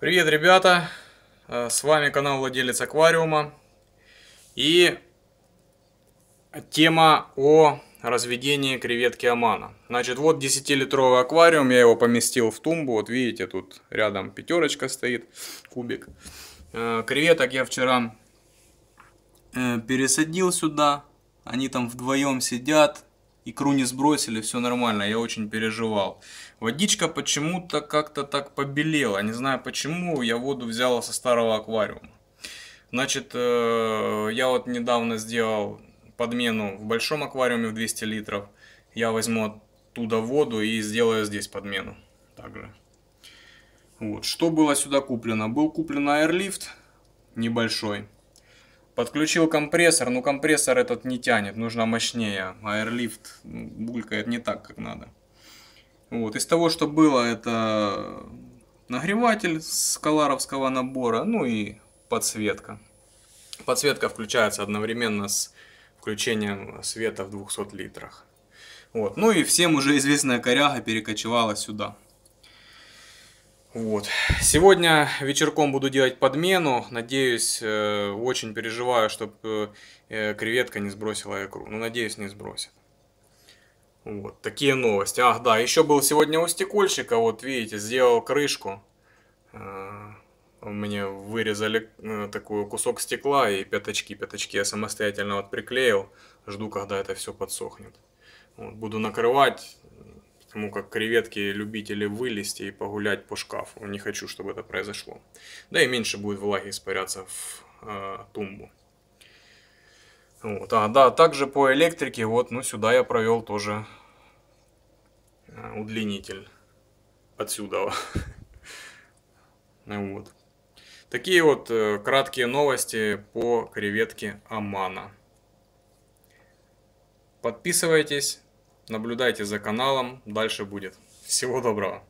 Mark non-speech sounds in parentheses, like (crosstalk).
Привет, ребята! Э, с вами канал Владелец Аквариума. И тема о разведении креветки Амана. Значит, вот 10-литровый аквариум, я его поместил в тумбу. Вот видите, тут рядом пятерочка стоит, кубик. Э, креветок я вчера э, пересадил сюда. Они там вдвоем сидят, Икру не сбросили, все нормально, я очень переживал. Водичка почему-то как-то так побелела, не знаю почему, я воду взяла со старого аквариума. Значит, э, я вот недавно сделал подмену в большом аквариуме в 200 литров. Я возьму оттуда воду и сделаю здесь подмену также. Вот. Что было сюда куплено? Был куплен аэрлифт небольшой. Подключил компрессор, но компрессор этот не тянет, нужно мощнее. Аэрлифт булькает не так, как надо. Вот. Из того, что было, это нагреватель с коларовского набора, ну и подсветка. Подсветка включается одновременно с включением света в 200 литрах. Вот. Ну и всем уже известная коряга перекочевала сюда. Вот. Сегодня вечерком буду делать подмену. Надеюсь, э, очень переживаю, чтобы э, э, креветка не сбросила икру. Ну, надеюсь, не сбросит. Вот, такие новости. Ах, да, еще был сегодня у стекольщика, вот видите, сделал крышку. Э, мне вырезали э, такой кусок стекла и пяточки. Пяточки я самостоятельно вот приклеил. Жду, когда это все подсохнет. Вот, буду накрывать Потому как креветки любители вылезти и погулять по шкафу. Не хочу, чтобы это произошло. Да и меньше будет влаги испаряться в э, тумбу. Вот, а, да, также по электрике, вот, ну, сюда я провел тоже а, удлинитель отсюда. (laughs) Вот. Такие вот э, краткие новости по креветке Амана. Подписывайтесь. Наблюдайте за каналом, дальше будет. Всего доброго!